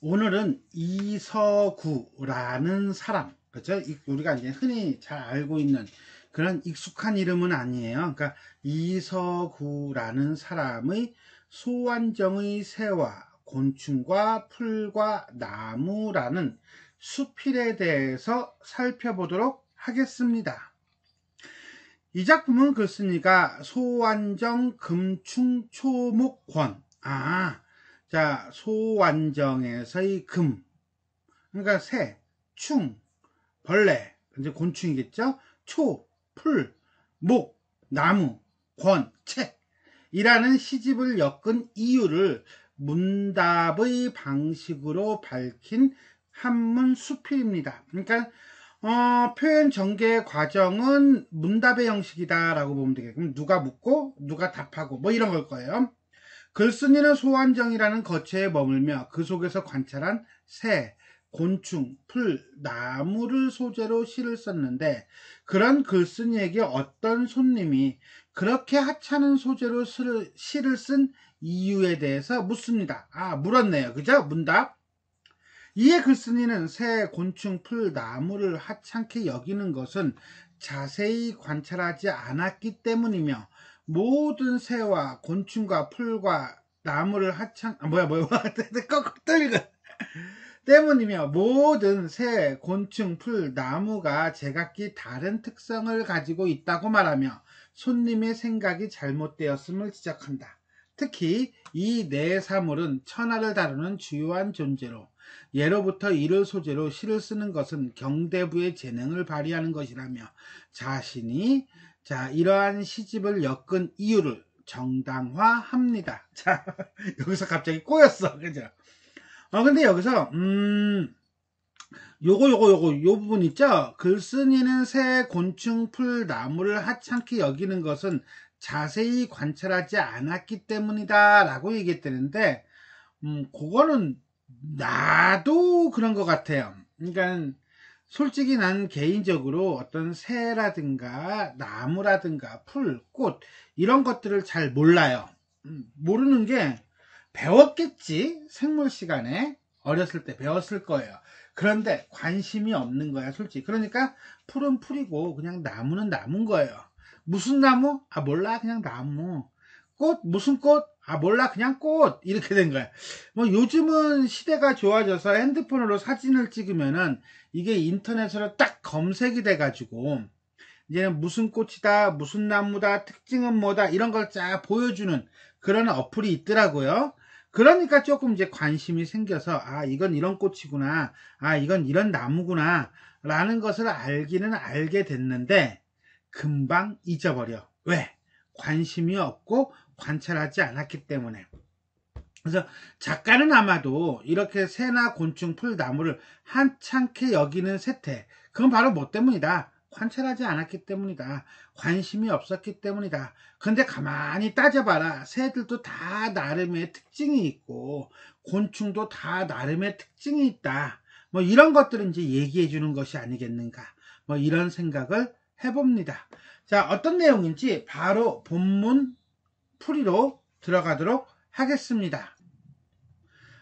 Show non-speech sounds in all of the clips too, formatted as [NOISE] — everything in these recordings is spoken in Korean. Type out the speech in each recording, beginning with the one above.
오늘은 이서구라는 사람 그죠 우리가 이제 흔히 잘 알고 있는 그런 익숙한 이름은 아니에요. 그러니까 이서구라는 사람의 소완정의 새와 곤충과 풀과 나무라는 수필에 대해서 살펴보도록 하겠습니다. 이 작품은 글쓴니가 소완정 금충초목권 아 자, 소완정에서의 금. 그러니까 새, 충, 벌레, 이제 곤충이겠죠? 초, 풀, 목, 나무, 권, 책. 이라는 시집을 엮은 이유를 문답의 방식으로 밝힌 한문 수필입니다. 그러니까 어, 표현 전개 과정은 문답의 형식이다라고 보면 되겠고 누가 묻고 누가 답하고 뭐 이런 걸 거예요. 글쓴이는 소환정이라는 거처에 머물며 그 속에서 관찰한 새, 곤충, 풀, 나무를 소재로 시를 썼는데 그런 글쓴이에게 어떤 손님이 그렇게 하찮은 소재로 시를 쓴 이유에 대해서 묻습니다. 아, 물었네요. 그죠? 문답. 이에 글쓴이는 새, 곤충, 풀, 나무를 하찮게 여기는 것은 자세히 관찰하지 않았기 때문이며 모든 새와 곤충과 풀과 나무를 하찮 아 뭐야 뭐야 꺾떨리고 [LAUGHS] 때문이며 모든 새, 곤충, 풀, 나무가 제각기 다른 특성을 가지고 있다고 말하며 손님의 생각이 잘못되었음을 지적한다. 특히 이 네 사물은 천하를 다루는 주요한 존재로 예로부터 이를 소재로 시를 쓰는 것은 경대부의 재능을 발휘하는 것이라며 자신이 자, 이러한 시집을 엮은 이유를 정당화합니다. [LAUGHS] 자, 여기서 갑자기 꼬였어. 그죠? 어, 근데 여기서, 음, 요거, 요거, 요거, 요 부분 있죠? 글쓴이는 새 곤충 풀 나무를 하찮게 여기는 것은 자세히 관찰하지 않았기 때문이다. 라고 얘기했다는데, 음, 그거는 나도 그런 것 같아요. 그러니까, 솔직히 난 개인적으로 어떤 새라든가 나무라든가 풀, 꽃 이런 것들을 잘 몰라요. 음, 모르는 게 배웠겠지 생물 시간에 어렸을 때 배웠을 거예요. 그런데 관심이 없는 거야 솔직히. 그러니까 풀은 풀이고 그냥 나무는 나무인 거예요. 무슨 나무? 아 몰라 그냥 나무. 꽃 무슨 꽃? 아 몰라 그냥 꽃 이렇게 된 거야 뭐 요즘은 시대가 좋아져서 핸드폰으로 사진을 찍으면은 이게 인터넷으로 딱 검색이 돼 가지고 이제는 무슨 꽃이다 무슨 나무다 특징은 뭐다 이런 걸 쫙 보여주는 그런 어플이 있더라고요 그러니까 조금 이제 관심이 생겨서 아 이건 이런 꽃이구나 아 이건 이런 나무구나 라는 것을 알기는 알게 됐는데 금방 잊어버려 왜 관심이 없고 관찰하지 않았기 때문에 그래서 작가는 아마도 이렇게 새나 곤충, 풀, 나무를 한창케 여기는 세태 그건 바로 뭐 때문이다 관찰하지 않았기 때문이다. 관심이 없었기 때문이다. 근데 가만히 따져봐라. 새들도 다 나름의 특징이 있고, 곤충도 다 나름의 특징이 있다. 뭐 이런 것들은 이제 얘기해 주는 것이 아니겠는가. 뭐 이런 생각을 해봅니다. 자, 어떤 내용인지 바로 본문 풀이로 들어가도록 하겠습니다.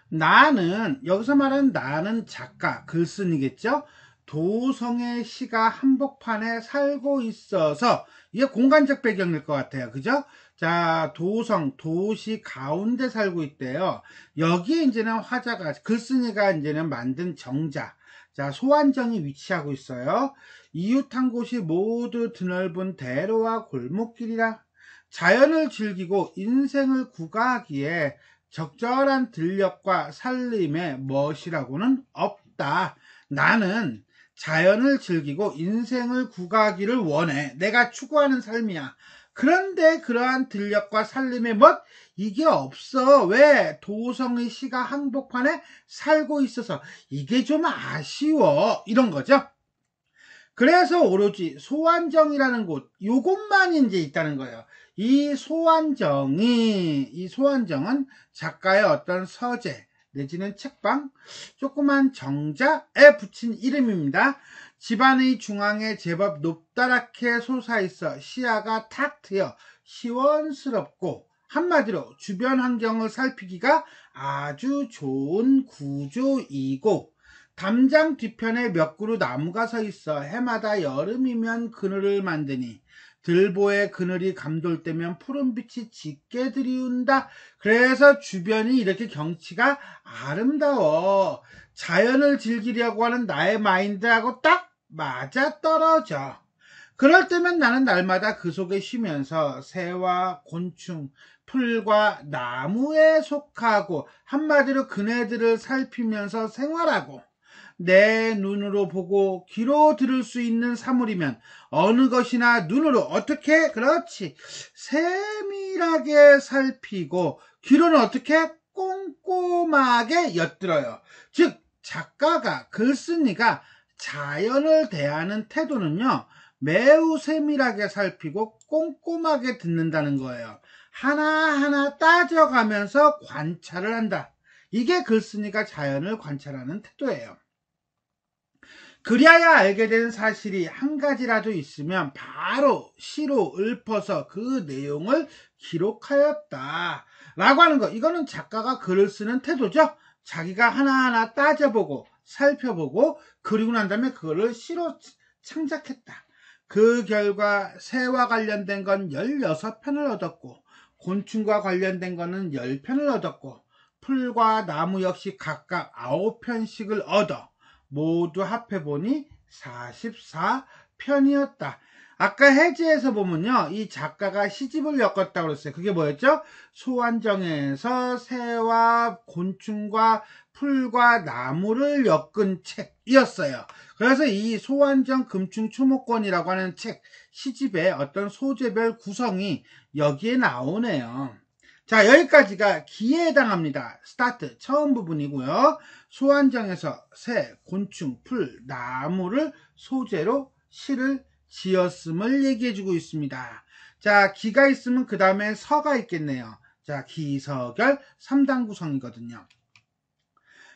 나는 여기서 말하는 나는 작가 글쓴이겠죠 도성의 시가 한복판에 살고 있어서 이게 공간적 배경일 것 같아요 그죠 자 도성 도시 가운데 살고 있대요 여기에 이제는 화자가 글쓴이가 이제는 만든 정자 자, 소환정이 위치하고 있어요. 이웃한 곳이 모두 드넓은 대로와 골목길이라 자연을 즐기고 인생을 구가하기에 적절한 들력과 살림의 멋이라고는 없다. 나는 자연을 즐기고 인생을 구가하기를 원해. 내가 추구하는 삶이야. 그런데 그러한 들력과 살림의 멋 이게 없어 왜 도성의 씨가 항복판에 살고 있어서 이게 좀 아쉬워 이런 거죠. 그래서 오로지 소환정이라는 곳 요것만 이제 있다는 거예요. 이 소환정이 이 소환정은 작가의 어떤 서재 내지는 책방 조그만 정자에 붙인 이름입니다. 집안의 중앙에 제법 높다랗게 솟아있어 시야가 탁 트여 시원스럽고 한마디로 주변 환경을 살피기가 아주 좋은 구조이고 담장 뒤편에 몇 그루 나무가 서 있어 해마다 여름이면 그늘을 만드니 들보의 그늘이 감돌 때면 푸른빛이 짙게 드리운다 그래서 주변이 이렇게 경치가 아름다워. 자연을 즐기려고 하는 나의 마인드하고 딱 맞아 떨어져. 그럴 때면 나는 날마다 그 속에 쉬면서 새와 곤충, 풀과 나무에 속하고 한마디로 그네들을 살피면서 생활하고 내 눈으로 보고 귀로 들을 수 있는 사물이면 어느 것이나 눈으로 어떻게 그렇지 세밀하게 살피고 귀로는 어떻게 꼼꼼하게 엿들어요. 즉 작가가 글쓴이가 자연을 대하는 태도는요. 매우 세밀하게 살피고 꼼꼼하게 듣는다는 거예요. 하나하나 따져가면서 관찰을 한다. 이게 글쓴이가 자연을 관찰하는 태도예요. 그리하여 알게 된 사실이 한 가지라도 있으면 바로 시로 읊어서 그 내용을 기록하였다. 라고 하는 거. 이거는 작가가 글을 쓰는 태도죠. 자기가 하나하나 따져보고 살펴보고 그리고 난 다음에 그거를 시로 창작했다. 그 결과 새와 관련된 건 16편을 얻었고 곤충과 관련된 거는 10편을 얻었고 풀과 나무 역시 각각 9편씩을 얻어 모두 합해보니 44편이었다. 아까 해지에서 보면요. 이 작가가 시집을 엮었다고 그랬어요. 그게 뭐였죠? 소환정에서 새와 곤충과 풀과 나무를 엮은 책이었어요. 그래서 이 소환정 금충초목권이라고 하는 책, 시집의 어떤 소재별 구성이 여기에 나오네요. 자 여기까지가 기에 해당합니다. 스타트 처음 부분이고요. 소환장에서 새, 곤충, 풀, 나무를 소재로 시를 지었음을 얘기해주고 있습니다. 자 기가 있으면 그 다음에 서가 있겠네요. 자 기서결 3단 구성이거든요.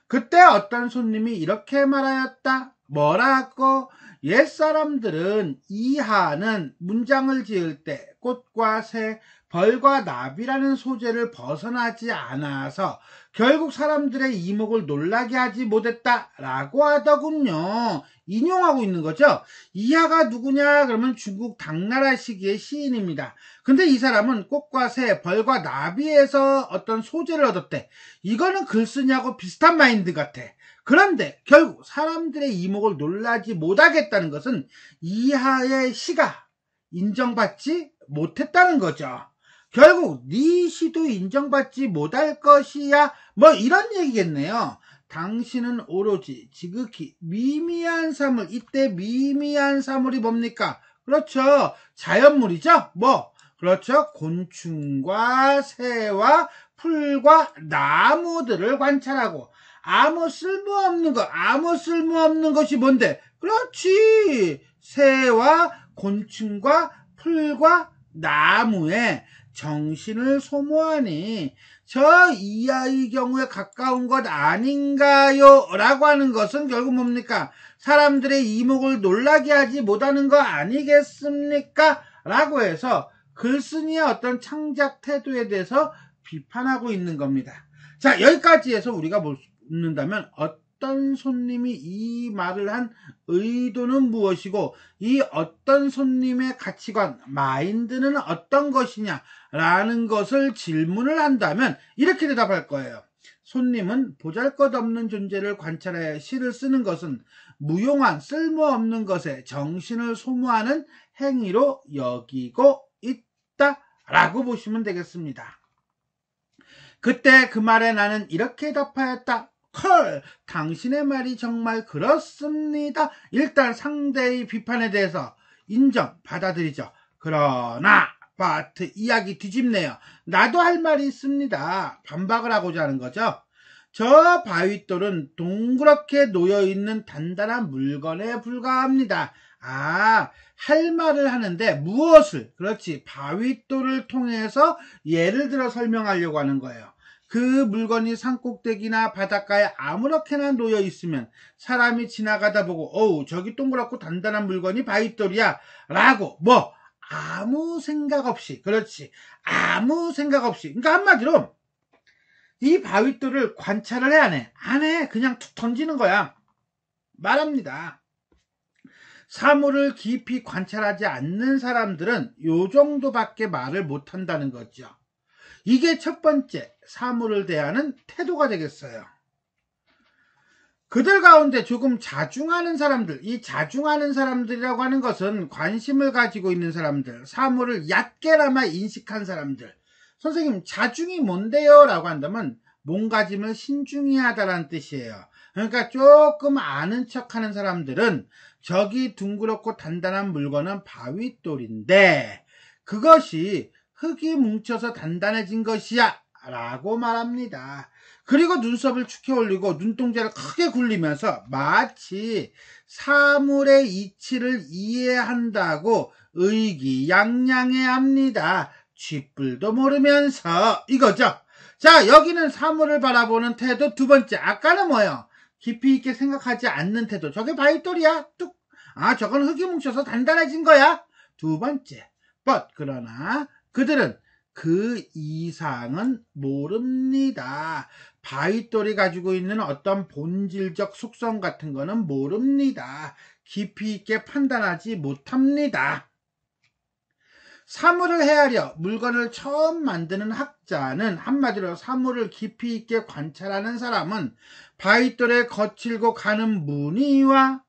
그때 어떤 손님이 이렇게 말하였다. 뭐라고? 옛사람들은 이하는 문장을 지을 때 꽃과 새, 벌과 나비라는 소재를 벗어나지 않아서 결국 사람들의 이목을 놀라게 하지 못했다라고 하더군요. 인용하고 있는 거죠. 이하가 누구냐 그러면 중국 당나라 시기의 시인입니다. 근데 이 사람은 꽃과 새, 벌과 나비에서 어떤 소재를 얻었대. 이거는 글쓰냐고 비슷한 마인드 같아. 그런데 결국 사람들의 이목을 놀라지 못하겠다는 것은 이하의 시가 인정받지 못했다는 거죠. 결국 네 시도 인정받지 못할 것이야 뭐 이런 얘기겠네요. 당신은 오로지 지극히 미미한 사물 이때 미미한 사물이 뭡니까? 그렇죠. 자연물이죠. 뭐 그렇죠. 곤충과 새와 풀과 나무들을 관찰하고 아무 쓸모없는 것, 아무 쓸모없는 것이 뭔데? 그렇지. 새와 곤충과 풀과 나무에 정신을 소모하니 저 이하의 경우에 가까운 것 아닌가요? 라고 하는 것은 결국 뭡니까? 사람들의 이목을 놀라게 하지 못하는 거 아니겠습니까? 라고 해서 글쓴이의 어떤 창작 태도에 대해서 비판하고 있는 겁니다. 자, 여기까지 해서 우리가 묻는다면 어떤 손님이 이 말을 한 의도는 무엇이고 이 어떤 손님의 가치관, 마인드는 어떤 것이냐 라는 것을 질문을 한다면 이렇게 대답할 거예요. 손님은 보잘 것 없는 존재를 관찰해 시를 쓰는 것은 무용한 쓸모없는 것에 정신을 소모하는 행위로 여기고 있다. 라고 보시면 되겠습니다. 그때 그 말에 나는 이렇게 답하였다. 컬! 당신의 말이 정말 그렇습니다. 일단 상대의 비판에 대해서 인정, 받아들이죠. 그러나, 바 이야기 뒤집네요. 나도 할 말이 있습니다. 반박을 하고자 하는 거죠. 저 바윗돌은 동그랗게 놓여있는 단단한 물건에 불과합니다. 아, 할 말을 하는데 무엇을, 그렇지, 바윗돌을 통해서 예를 들어 설명하려고 하는 거예요. 그 물건이 산꼭대기나 바닷가에 아무렇게나 놓여 있으면 사람이 지나가다 보고 어우 저기 동그랗고 단단한 물건이 바윗돌이야 라고 뭐 아무 생각 없이 그렇지 아무 생각 없이 그러니까 한마디로 이 바윗돌을 관찰을 해안 해? 안 해. 그냥 툭 던지는 거야. 말합니다. 사물을 깊이 관찰하지 않는 사람들은 요 정도밖에 말을 못한다는 거죠. 이게 첫 번째 사물을 대하는 태도가 되겠어요. 그들 가운데 조금 자중하는 사람들, 이 자중하는 사람들이라고 하는 것은 관심을 가지고 있는 사람들, 사물을 얕게나마 인식한 사람들. 선생님, 자중이 뭔데요? 라고 한다면 몸가짐을 신중히 하다라는 뜻이에요. 그러니까 조금 아는 척 하는 사람들은 저기 둥그럽고 단단한 물건은 바윗돌인데 그것이 흙이 뭉쳐서 단단해진 것이야 라고 말합니다. 그리고 눈썹을 축해 올리고 눈동자를 크게 굴리면서 마치 사물의 이치를 이해한다고 의기양양해 합니다. 쥐뿔도 모르면서 이거죠. 자 여기는 사물을 바라보는 태도 두 번째 아까는 뭐예요? 깊이 있게 생각하지 않는 태도 저게 바이돌이야 뚝아 저건 흙이 뭉쳐서 단단해진 거야 두 번째 but 그러나 그들은 그 이상은 모릅니다. 바윗돌이 가지고 있는 어떤 본질적 속성 같은 거는 모릅니다. 깊이 있게 판단하지 못합니다. 사물을 헤아려 물건을 처음 만드는 학자는 한마디로 사물을 깊이 있게 관찰하는 사람은 바윗돌의 거칠고 가는 무늬와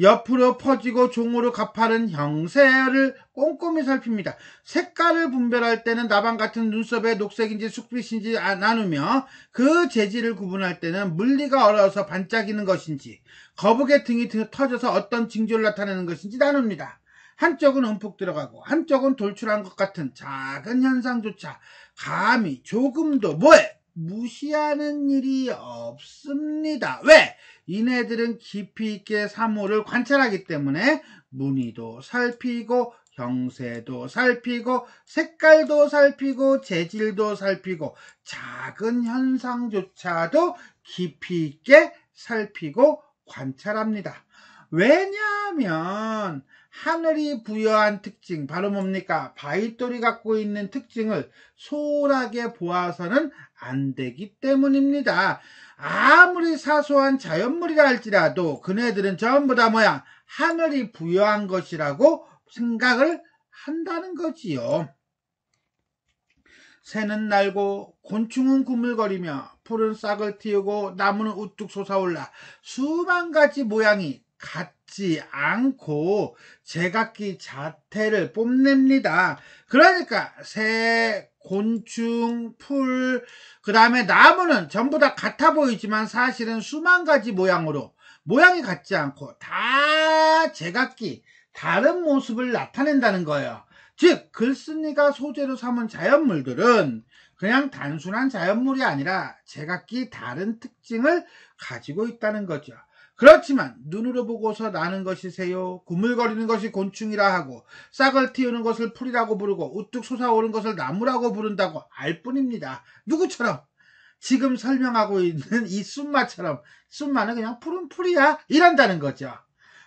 옆으로 퍼지고 종으로 가파른 형세를 꼼꼼히 살핍니다. 색깔을 분별할 때는 나방 같은 눈썹의 녹색인지 쑥빛인지 아, 나누며 그 재질을 구분할 때는 물리가 얼어서 반짝이는 것인지 거북의 등이 터져서 어떤 징조를 나타내는 것인지 나눕니다. 한쪽은 흠뻑 들어가고 한쪽은 돌출한 것 같은 작은 현상조차 감히 조금도 뭐해 무시하는 일이 없습니다. 왜? 이네들은 깊이 있게 사물을 관찰하기 때문에 무늬도 살피고 형세도 살피고 색깔도 살피고 재질도 살피고 작은 현상조차도 깊이 있게 살피고 관찰합니다. 왜냐하면 하늘이 부여한 특징 바로 뭡니까 바윗돌이 갖고 있는 특징을 소홀하게 보아서는 안 되기 때문입니다. 아무리 사소한 자연물이라 할지라도 그네들은 전부 다 뭐야? 하늘이 부여한 것이라고 생각을 한다는 거지요. 새는 날고 곤충은 구물거리며 푸른 싹을 틔우고 나무는 우뚝 솟아올라 수만 가지 모양이 같지 않고 제각기 자태를 뽐냅니다. 그러니까 새 곤충, 풀, 그 다음에 나무는 전부 다 같아 보이지만 사실은 수만 가지 모양으로 모양이 같지 않고 다 제각기 다른 모습을 나타낸다는 거예요. 즉, 글쓴이가 소재로 삼은 자연물들은 그냥 단순한 자연물이 아니라 제각기 다른 특징을 가지고 있다는 거죠. 그렇지만 눈으로 보고서 나는 것이 새요 구물거리는 것이 곤충이라 하고 싹을 틔우는 것을 풀이라고 부르고 우뚝 솟아오는 것을 나무라고 부른다고 알 뿐입니다. 누구처럼 지금 설명하고 있는 이 순마처럼 순마는 그냥 푸른 풀이야 이란다는 거죠.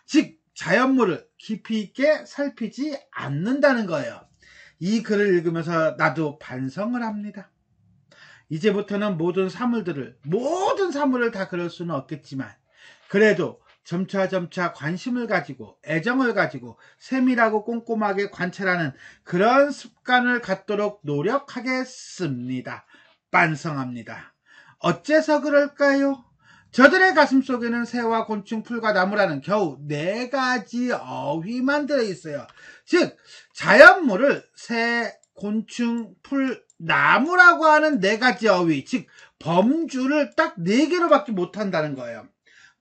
즉 자연물을 깊이 있게 살피지 않는다는 거예요. 이 글을 읽으면서 나도 반성을 합니다. 이제부터는 모든 사물들을 모든 사물을 다 그럴 수는 없겠지만 그래도 점차점차 관심을 가지고 애정을 가지고 세밀하고 꼼꼼하게 관찰하는 그런 습관을 갖도록 노력하겠습니다. 반성합니다. 어째서 그럴까요? 저들의 가슴 속에는 새와 곤충, 풀과 나무라는 겨우 네 가지 어휘만 들어 있어요. 즉, 자연물을 새, 곤충, 풀, 나무라고 하는 네 가지 어휘, 즉, 범주를 딱 네 개로밖에 못한다는 거예요.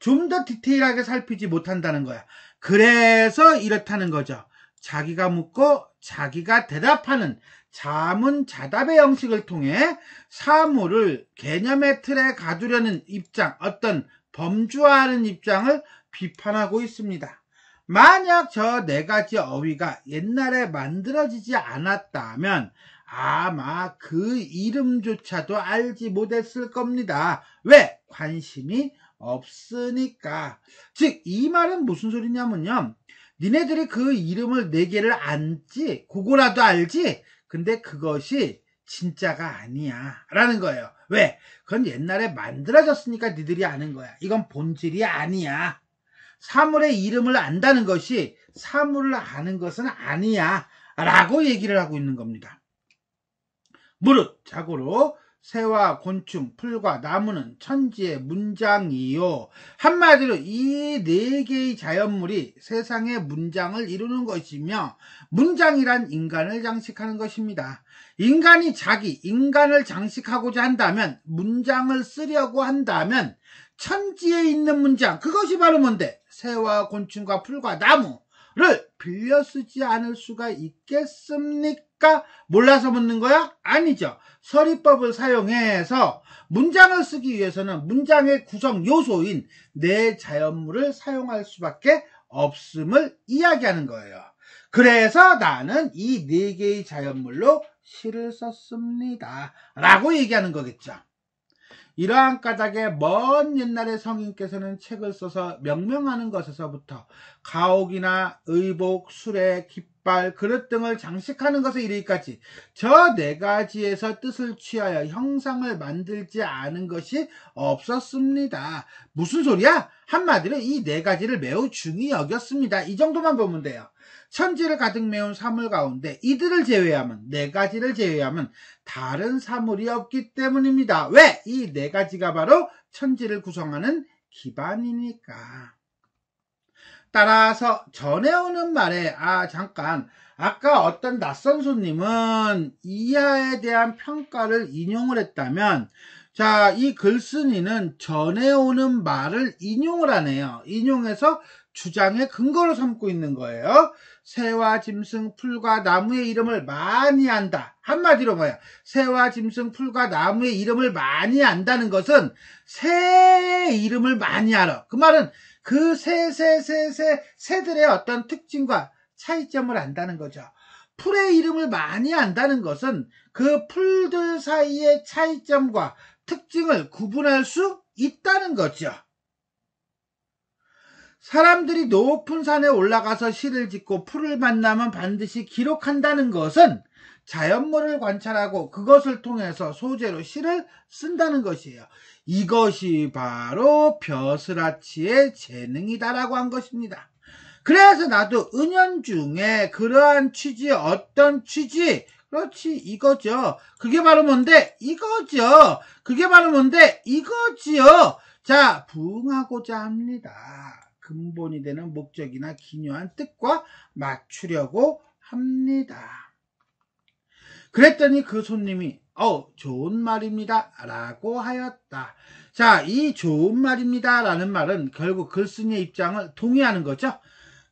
좀더 디테일하게 살피지 못한다는 거야. 그래서 이렇다는 거죠. 자기가 묻고 자기가 대답하는 자문자답의 형식을 통해 사물을 개념의 틀에 가두려는 입장, 어떤 범주화하는 입장을 비판하고 있습니다. 만약 저 네 가지 어휘가 옛날에 만들어지지 않았다면 아마 그 이름조차도 알지 못했을 겁니다. 왜? 관심이 없으니까. 즉, 이 말은 무슨 소리냐면요. 니네들이 그 이름을 네 개를 안지, 그거라도 알지? 근데 그것이 진짜가 아니야. 라는 거예요. 왜? 그건 옛날에 만들어졌으니까 니들이 아는 거야. 이건 본질이 아니야. 사물의 이름을 안다는 것이 사물을 아는 것은 아니야. 라고 얘기를 하고 있는 겁니다. 무릇, 자고로 새와 곤충, 풀과 나무는 천지의 문장이요. 한마디로 이 네 개의 자연물이 세상의 문장을 이루는 것이며 문장이란 인간을 장식하는 것입니다. 인간이 자기 인간을 장식하고자 한다면 문장을 쓰려고 한다면 천지에 있는 문장 그것이 바로 뭔데? 새와 곤충과 풀과 나무 를 빌려 쓰지 않을 수가 있겠습니까? 몰라서 묻는 거야? 아니죠. 서리법을 사용해서 문장을 쓰기 위해서는 문장의 구성 요소인 내 자연물을 사용할 수밖에 없음을 이야기하는 거예요. 그래서 나는 이 네 개의 자연물로 시를 썼습니다. 라고 얘기하는 거겠죠. 이러한 까닭에 먼 옛날의 성인께서는 책을 써서 명명하는 것에서부터 가옥이나 의복, 술에, 기 깃발, 그릇 등을 장식하는 것에 이르기까지 저 네 가지에서 뜻을 취하여 형상을 만들지 않은 것이 없었습니다. 무슨 소리야? 한마디로 이 네 가지를 매우 중히 여겼습니다. 이 정도만 보면 돼요. 천지를 가득 메운 사물 가운데 이들을 제외하면 네 가지를 제외하면 다른 사물이 없기 때문입니다. 왜? 이 네 가지가 바로 천지를 구성하는 기반이니까. 따라서 전해오는 말에 아 잠깐 아까 어떤 낯선 손님은 이하에 대한 평가를 인용을 했다면 자, 이 글쓴이는 전해오는 말을 인용을 하네요. 인용해서 주장의 근거로 삼고 있는 거예요. 새와 짐승, 풀과 나무의 이름을 많이 안다. 한마디로 뭐야? 새와 짐승, 풀과 나무의 이름을 많이 안다는 것은 새의 이름을 많이 알아. 그 말은 그 새, 새, 새, 새, 새들의 어떤 특징과 차이점을 안다는 거죠. 풀의 이름을 많이 안다는 것은 그 풀들 사이의 차이점과 특징을 구분할 수 있다는 거죠. 사람들이 높은 산에 올라가서 시를 짓고 풀을 만나면 반드시 기록한다는 것은 자연물을 관찰하고 그것을 통해서 소재로 시를 쓴다는 것이에요. 이것이 바로 벼슬아치의 재능이다라고 한 것입니다. 그래서 나도 은연중에 그러한 취지 어떤 취지 그렇지 이거죠. 그게 바로 뭔데 이거죠. 그게 바로 뭔데 이거지요. 자 부응하고자 합니다. 근본이 되는 목적이나 기묘한 뜻과 맞추려고 합니다. 그랬더니 그 손님이 어 좋은 말입니다 라고 하였다 자이 좋은 말입니다 라는 말은 결국 글쓴이의 입장을 동의하는 거죠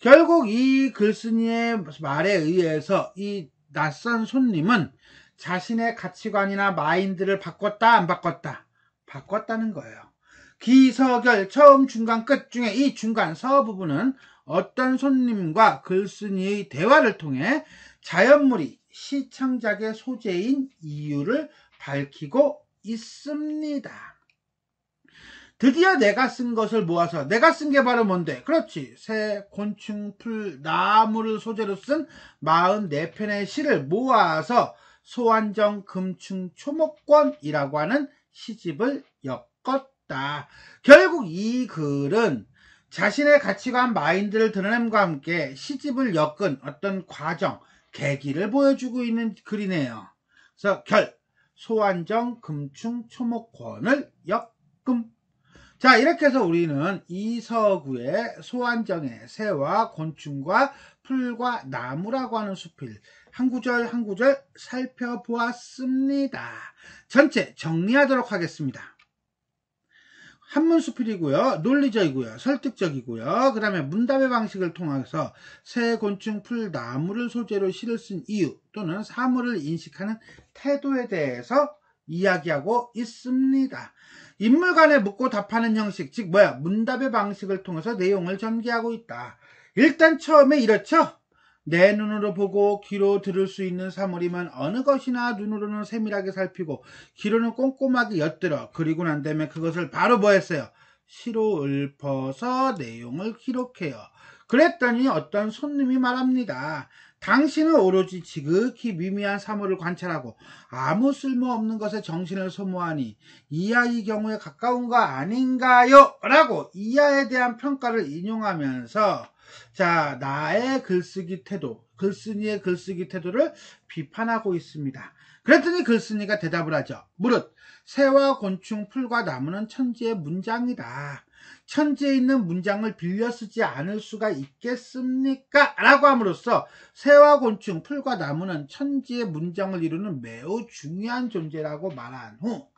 결국 이 글쓴이의 말에 의해서 이 낯선 손님은 자신의 가치관이나 마인드를 바꿨다 안 바꿨다 바꿨다는 거예요 기서결 처음 중간 끝 중에 이 중간 서 부분은 어떤 손님과 글쓴이의 대화를 통해 자연물이 시청작의 소재인 이유를 밝히고 있습니다. 드디어 내가 쓴 것을 모아서 내가 쓴 게 바로 뭔데? 그렇지. 새, 곤충, 풀, 나무를 소재로 쓴 44편의 시를 모아서 소환정 금충 초목권이라고 하는 시집을 엮었다. 결국 이 글은 자신의 가치관 마인드를 드러냄과 함께 시집을 엮은 어떤 과정, 계기를 보여주고 있는 글이네요. 그래서 결 소환정 금충 초목권을 역금 자 이렇게 해서 우리는 이서구의 소환정의 새와 곤충과 풀과 나무라고 하는 수필 한 구절 한 구절 살펴보았습니다. 전체 정리하도록 하겠습니다. 한문수필이고요. 논리적이고요. 설득적이고요. 그 다음에 문답의 방식을 통해서 새 곤충 풀 나무를 소재로 시를 쓴 이유 또는 사물을 인식하는 태도에 대해서 이야기하고 있습니다. 인물 간에 묻고 답하는 형식, 즉 뭐야 문답의 방식을 통해서 내용을 전개하고 있다. 일단 처음에 이렇죠. 내 눈으로 보고 귀로 들을 수 있는 사물이면 어느 것이나 눈으로는 세밀하게 살피고 귀로는 꼼꼼하게 엿들어 그리고 난 다음에 그것을 바로 뭐 했어요? 시로 읊어서 내용을 기록해요. 그랬더니 어떤 손님이 말합니다. 당신은 오로지 지극히 미미한 사물을 관찰하고 아무 쓸모없는 것에 정신을 소모하니 이하의 경우에 가까운 거 아닌가요? 라고 이하에 대한 평가를 인용하면서 자, 나의 글쓰기 태도, 글쓴이의 글쓰기 태도를 비판하고 있습니다. 그랬더니 글쓴이가 대답을 하죠. 무릇, 새와 곤충, 풀과 나무는 천지의 문장이다. 천지에 있는 문장을 빌려 쓰지 않을 수가 있겠습니까? 라고 함으로써 새와 곤충, 풀과 나무는 천지의 문장을 이루는 매우 중요한 존재라고 말한 후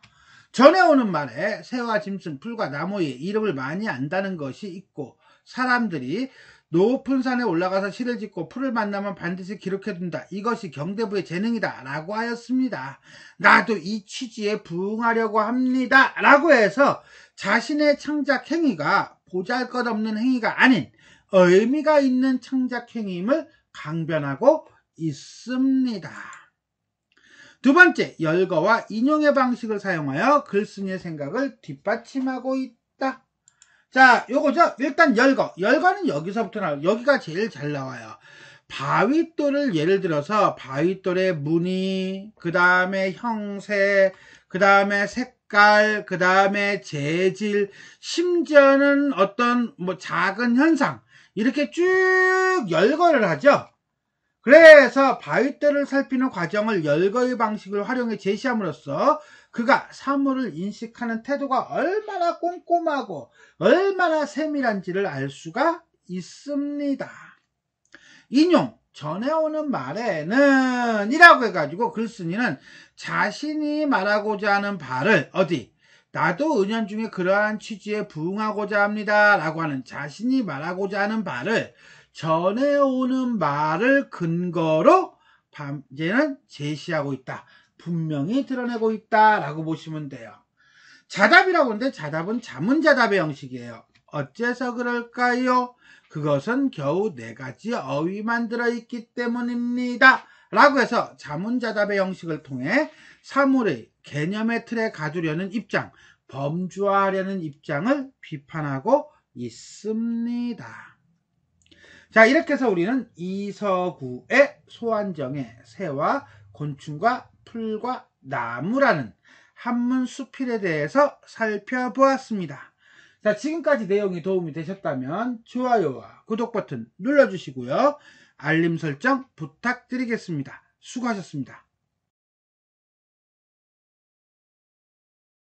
전에 오는 말에 새와 짐승, 풀과 나무의 이름을 많이 안다는 것이 있고 사람들이 높은 산에 올라가서 실을 짓고 풀을 만나면 반드시 기록해둔다. 이것이 경대부의 재능이다. 라고 하였습니다. 나도 이 취지에 부응하려고 합니다. 라고 해서 자신의 창작 행위가 보잘 것 없는 행위가 아닌 의미가 있는 창작 행위임을 강변하고 있습니다. 두 번째, 열거와 인용의 방식을 사용하여 글쓴이의 생각을 뒷받침하고 있다. 자, 요거죠. 일단 열거. 열거는 여기서부터 나와요. 여기가 제일 잘 나와요. 바위돌을 예를 들어서 바위돌의 무늬, 그 다음에 형세, 그 다음에 색깔, 그 다음에 재질, 심지어는 어떤 뭐 작은 현상, 이렇게 쭉 열거를 하죠. 그래서 바위대를 살피는 과정을 열거의 방식을 활용해 제시함으로써 그가 사물을 인식하는 태도가 얼마나 꼼꼼하고 얼마나 세밀한지를 알 수가 있습니다. 인용 전해오는 말에는 이라고 해가지고 글쓴이는 자신이 말하고자 하는 바를 어디 나도 은연 중에 그러한 취지에 부응하고자 합니다 라고 하는 자신이 말하고자 하는 바를 전해오는 말을 근거로 이제는 제시하고 있다. 분명히 드러내고 있다라고 보시면 돼요. 자답이라고 하는데 자답은 자문자답의 형식이에요. 어째서 그럴까요? 그것은 겨우 네 가지 어휘만 들어있기 때문입니다. 라고 해서 자문자답의 형식을 통해 사물의 개념의 틀에 가두려는 입장, 범주화하려는 입장을 비판하고 있습니다. 자 이렇게 해서 우리는 이서구의 소환정의 새와 곤충과 풀과 나무라는 한문 수필에 대해서 살펴보았습니다. 자 지금까지 내용이 도움이 되셨다면 좋아요와 구독 버튼 눌러주시고요. 알림 설정 부탁드리겠습니다. 수고하셨습니다.